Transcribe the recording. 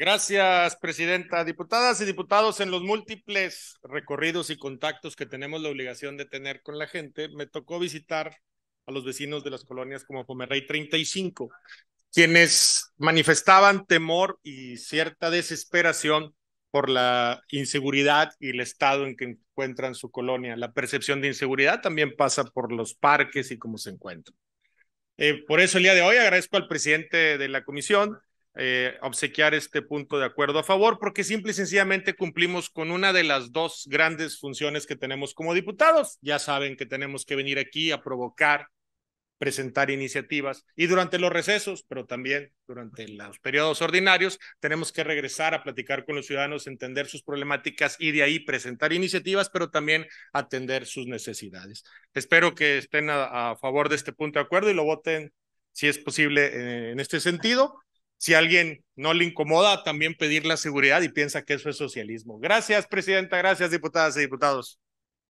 Gracias, Presidenta. Diputadas y diputados, en los múltiples recorridos y contactos que tenemos la obligación de tener con la gente, me tocó visitar a los vecinos de las colonias como Pomerrey 35, quienes manifestaban temor y cierta desesperación por la inseguridad y el estado en que encuentran su colonia. La percepción de inseguridad también pasa por los parques y cómo se encuentran. Eh, por eso el día de hoy agradezco al presidente de la comisión, eh, obsequiar este punto de acuerdo a favor, porque simple y sencillamente cumplimos con una de las dos grandes funciones que tenemos como diputados. Ya saben que tenemos que venir aquí a provocar, presentar iniciativas y durante los recesos, pero también durante los periodos ordinarios, tenemos que regresar a platicar con los ciudadanos, entender sus problemáticas y de ahí presentar iniciativas, pero también atender sus necesidades. Espero que estén a favor de este punto de acuerdo y lo voten si es posible en este sentido. Si a alguien no le incomoda, también pedir la seguridad y piensa que eso es socialismo. Gracias, Presidenta. Gracias, diputadas y diputados.